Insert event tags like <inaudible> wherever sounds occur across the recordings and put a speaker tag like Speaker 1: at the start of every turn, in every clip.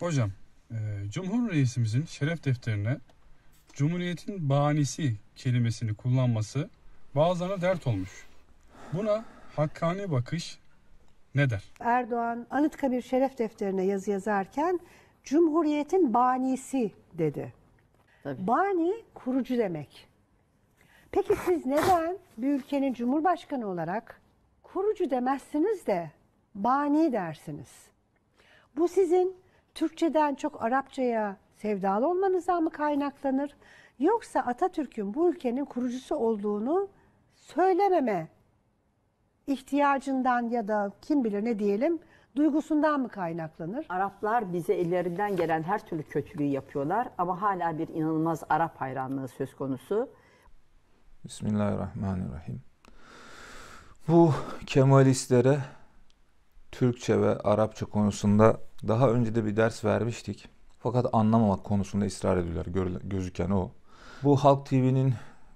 Speaker 1: Hocam, e, Cumhur Reisimizin şeref defterine Cumhuriyetin banisi kelimesini kullanması bazılarına dert olmuş. Buna hakkani bakış ne der? Erdoğan Anıtkabir şeref defterine yazı yazarken Cumhuriyetin banisi dedi. Tabii. Bani kurucu demek. Peki siz neden bir ülkenin cumhurbaşkanı olarak kurucu demezsiniz de bani dersiniz? Bu sizin Türkçeden çok Arapçaya sevdalı olmanızdan mı kaynaklanır? Yoksa Atatürk'ün bu ülkenin kurucusu olduğunu söylememe ihtiyacından ya da kim bilir ne diyelim duygusundan mı kaynaklanır? Araplar bize ellerinden gelen her türlü kötülüğü yapıyorlar ama hala bir inanılmaz Arap hayranlığı söz konusu. Bismillahirrahmanirrahim. Bu Kemalistlere Türkçe ve Arapça konusunda daha önce de bir ders vermiştik. Fakat anlamamak konusunda ısrar ediyorlar gözüken o. Bu Halk TV'nin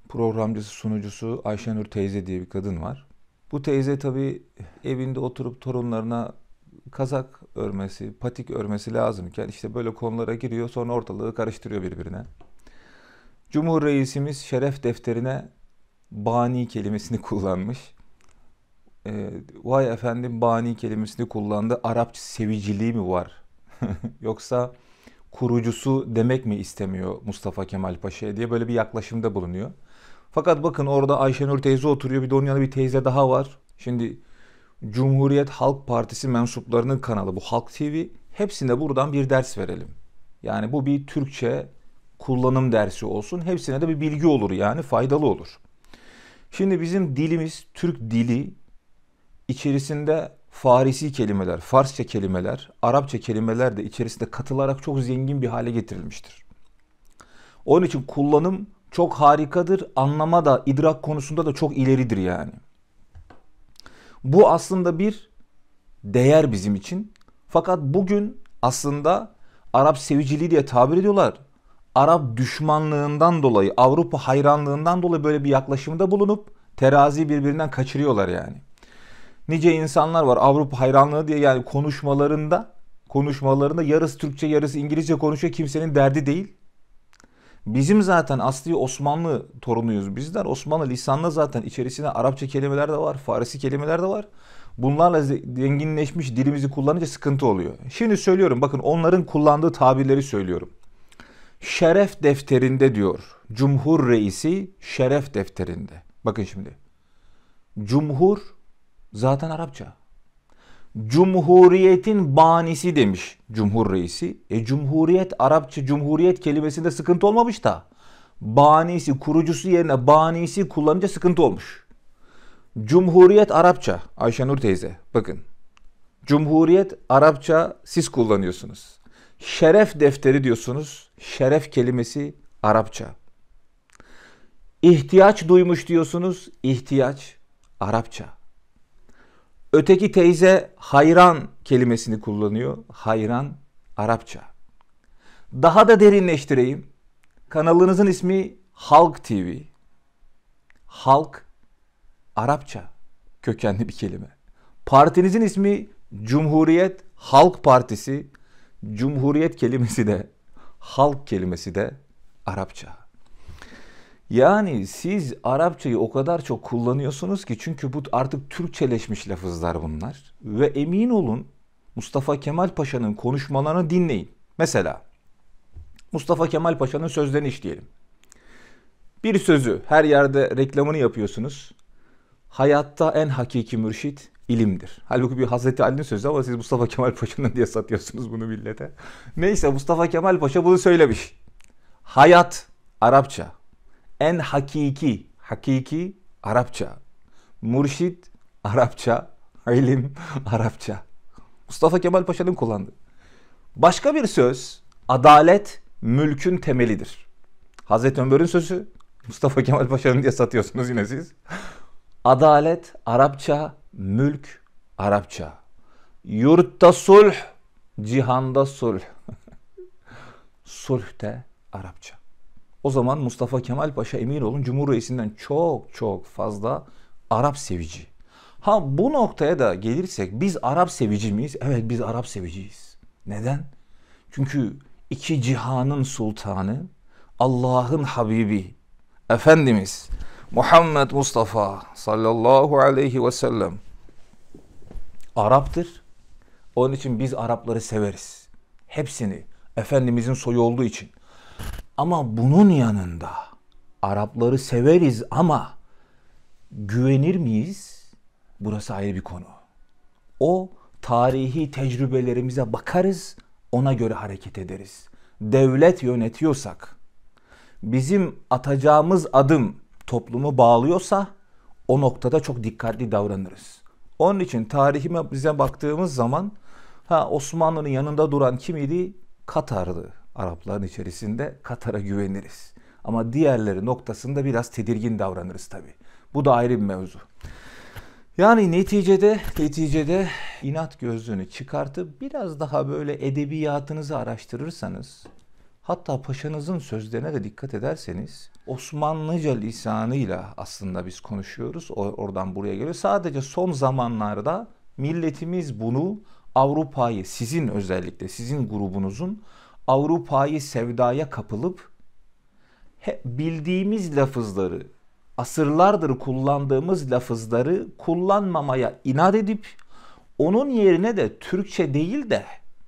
Speaker 1: programcısı, sunucusu Ayşenur teyze diye bir kadın var. Bu teyze tabii evinde oturup torunlarına kazak örmesi, patik örmesi lazımken işte böyle konulara giriyor sonra ortalığı karıştırıyor birbirine. Cumhur Reisimiz şeref defterine bani kelimesini <laughs> kullanmış e, vay efendim bani kelimesini kullandı. Arapça seviciliği mi var? <laughs> Yoksa kurucusu demek mi istemiyor Mustafa Kemal Paşa'ya diye böyle bir yaklaşımda bulunuyor. Fakat bakın orada Ayşenur teyze oturuyor. Bir de onun yanında bir teyze daha var. Şimdi Cumhuriyet Halk Partisi mensuplarının kanalı bu Halk TV. Hepsine buradan bir ders verelim. Yani bu bir Türkçe kullanım dersi olsun. Hepsine de bir bilgi olur yani faydalı olur. Şimdi bizim dilimiz Türk dili içerisinde Farisi kelimeler, Farsça kelimeler, Arapça kelimeler de içerisinde katılarak çok zengin bir hale getirilmiştir. Onun için kullanım çok harikadır. Anlama da, idrak konusunda da çok ileridir yani. Bu aslında bir değer bizim için. Fakat bugün aslında Arap seviciliği diye tabir ediyorlar. Arap düşmanlığından dolayı, Avrupa hayranlığından dolayı böyle bir yaklaşımda bulunup teraziyi birbirinden kaçırıyorlar yani nice insanlar var Avrupa hayranlığı diye yani konuşmalarında konuşmalarında yarısı Türkçe yarısı İngilizce konuşuyor kimsenin derdi değil. Bizim zaten asli Osmanlı torunuyuz bizler. Osmanlı lisanla zaten içerisinde Arapça kelimeler de var, Farisi kelimeler de var. Bunlarla zenginleşmiş dilimizi kullanınca sıkıntı oluyor. Şimdi söylüyorum bakın onların kullandığı tabirleri söylüyorum. Şeref defterinde diyor. Cumhur reisi şeref defterinde. Bakın şimdi. Cumhur zaten Arapça. Cumhuriyetin banisi demiş cumhur reisi. E cumhuriyet Arapça cumhuriyet kelimesinde sıkıntı olmamış da. Banisi kurucusu yerine banisi kullanınca sıkıntı olmuş. Cumhuriyet Arapça Ayşenur teyze bakın. Cumhuriyet Arapça siz kullanıyorsunuz. Şeref defteri diyorsunuz. Şeref kelimesi Arapça. İhtiyaç duymuş diyorsunuz. İhtiyaç Arapça. Öteki teyze hayran kelimesini kullanıyor. Hayran Arapça. Daha da derinleştireyim. Kanalınızın ismi Halk TV. Halk Arapça kökenli bir kelime. Partinizin ismi Cumhuriyet Halk Partisi. Cumhuriyet kelimesi de halk kelimesi de Arapça. Yani siz Arapçayı o kadar çok kullanıyorsunuz ki çünkü bu artık Türkçeleşmiş lafızlar bunlar. Ve emin olun Mustafa Kemal Paşa'nın konuşmalarını dinleyin. Mesela Mustafa Kemal Paşa'nın sözlerini işleyelim. Bir sözü her yerde reklamını yapıyorsunuz. Hayatta en hakiki mürşit ilimdir. Halbuki bir Hazreti Ali'nin sözü ama siz Mustafa Kemal Paşa'nın diye satıyorsunuz bunu millete. Neyse Mustafa Kemal Paşa bunu söylemiş. Hayat Arapça en hakiki, hakiki Arapça. Murşit Arapça, ilim Arapça. Mustafa Kemal Paşa'nın kullandığı. Başka bir söz, adalet mülkün temelidir. Hazreti Ömer'in sözü, Mustafa Kemal Paşa'nın diye satıyorsunuz yine siz. Adalet Arapça, mülk Arapça. Yurtta sulh, cihanda sulh. <laughs> sulh de Arapça. O zaman Mustafa Kemal Paşa emin olun Cumhuriyetinden çok çok fazla Arap sevici. Ha bu noktaya da gelirsek biz Arap sevici miyiz? Evet biz Arap seviciyiz. Neden? Çünkü iki cihanın sultanı Allah'ın Habibi Efendimiz Muhammed Mustafa sallallahu aleyhi ve sellem Arap'tır. Onun için biz Arapları severiz. Hepsini Efendimizin soyu olduğu için. Ama bunun yanında Arapları severiz ama güvenir miyiz? Burası ayrı bir konu. O tarihi tecrübelerimize bakarız, ona göre hareket ederiz. Devlet yönetiyorsak, bizim atacağımız adım toplumu bağlıyorsa o noktada çok dikkatli davranırız. Onun için tarihime bize baktığımız zaman ha Osmanlı'nın yanında duran kim idi? Katar'dı. Arapların içerisinde Katar'a güveniriz. Ama diğerleri noktasında biraz tedirgin davranırız tabii. Bu da ayrı bir mevzu. Yani neticede neticede inat gözlüğünü çıkartıp biraz daha böyle edebiyatınızı araştırırsanız hatta paşanızın sözlerine de dikkat ederseniz Osmanlıca lisanıyla aslında biz konuşuyoruz. Oradan buraya geliyor. Sadece son zamanlarda milletimiz bunu Avrupa'yı sizin özellikle sizin grubunuzun Avrupa'yı sevdaya kapılıp bildiğimiz lafızları, asırlardır kullandığımız lafızları kullanmamaya inat edip onun yerine de Türkçe değil de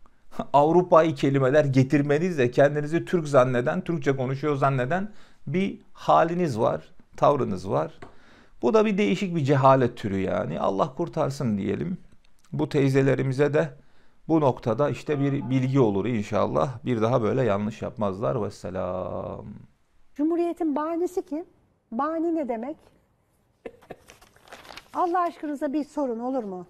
Speaker 1: <laughs> Avrupa'yı kelimeler getirmenizle kendinizi Türk zanneden, Türkçe konuşuyor zanneden bir haliniz var, tavrınız var. Bu da bir değişik bir cehalet türü yani. Allah kurtarsın diyelim. Bu teyzelerimize de bu noktada işte bir bilgi olur inşallah. Bir daha böyle yanlış yapmazlar. Vesselam. Cumhuriyetin bahanesi kim? Bani ne demek? Allah aşkınıza bir sorun olur mu?